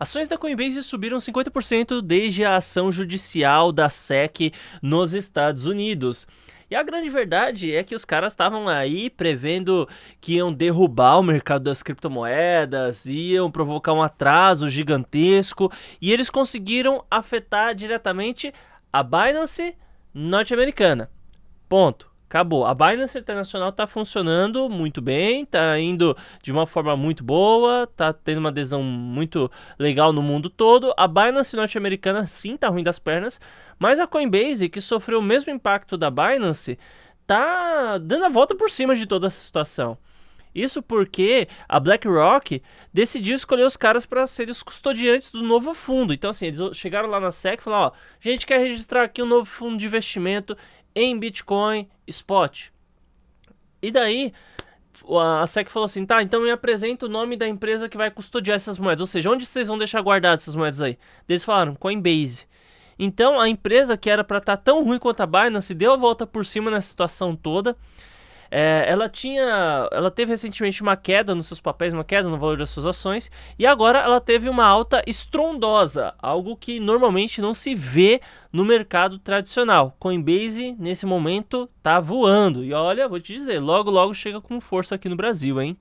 Ações da Coinbase subiram 50% desde a ação judicial da SEC nos Estados Unidos. E a grande verdade é que os caras estavam aí prevendo que iam derrubar o mercado das criptomoedas, iam provocar um atraso gigantesco, e eles conseguiram afetar diretamente a Binance norte-americana. Ponto. Acabou. A Binance Internacional está funcionando muito bem, está indo de uma forma muito boa, está tendo uma adesão muito legal no mundo todo. A Binance norte-americana sim está ruim das pernas, mas a Coinbase, que sofreu o mesmo impacto da Binance, está dando a volta por cima de toda essa situação. Isso porque a BlackRock decidiu escolher os caras para serem os custodiantes do novo fundo. Então, assim, eles chegaram lá na SEC e falaram: ó, a gente quer registrar aqui um novo fundo de investimento em Bitcoin Spot. E daí a SEC falou assim: tá, então me apresenta o nome da empresa que vai custodiar essas moedas. Ou seja, onde vocês vão deixar guardadas essas moedas aí? Eles falaram: Coinbase. Então a empresa que era para estar tá tão ruim quanto a Binance deu a volta por cima nessa situação toda. É, ela tinha. Ela teve recentemente uma queda nos seus papéis, uma queda no valor das suas ações, e agora ela teve uma alta estrondosa, algo que normalmente não se vê no mercado tradicional. Coinbase, nesse momento, tá voando. E olha, vou te dizer, logo logo chega com força aqui no Brasil, hein?